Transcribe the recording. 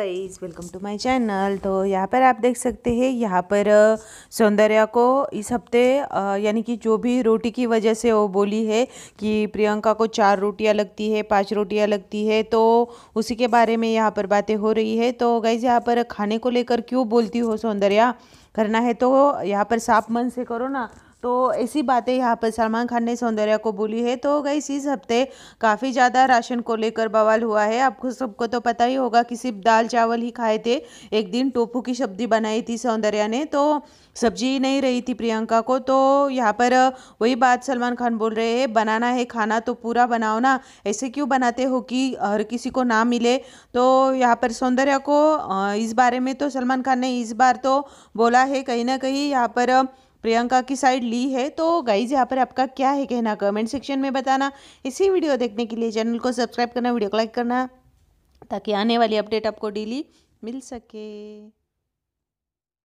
guys welcome to my channel तो यहाँ पर आप देख सकते हैं यहाँ पर सौंदर्या को इस हफ्ते यानी कि जो भी रोटी की वजह से वो बोली है कि प्रियंका को चार रोटियाँ लगती है पांच रोटियाँ लगती है तो उसी के बारे में यहाँ पर बातें हो रही है तो गई यहाँ पर खाने को लेकर क्यों बोलती हो सौंदर्या करना है तो यहाँ पर साफ मन से करो ना तो ऐसी बातें यहाँ पर सलमान खान ने सौंदर्या को बोली है तो गई इस हफ्ते काफ़ी ज़्यादा राशन को लेकर बवाल हुआ है आपको सबको तो पता ही होगा कि सिर्फ दाल चावल ही खाए थे एक दिन टोपू की सब्जी बनाई थी सौंदर्या ने तो सब्जी नहीं रही थी प्रियंका को तो यहाँ पर वही बात सलमान खान बोल रहे हैं बनाना है खाना तो पूरा बनाओ ना ऐसे क्यों बनाते हो कि हर किसी को ना मिले तो यहाँ पर सौंदर्या को इस बारे में तो सलमान खान ने इस बार तो बोला है कहीं ना कहीं यहाँ पर प्रियंका की साइड ली है तो गाइज यहाँ पर आपका क्या है कहना कमेंट सेक्शन में बताना इसी वीडियो देखने के लिए चैनल को सब्सक्राइब करना वीडियो को लाइक करना ताकि आने वाली अपडेट आपको डेली मिल सके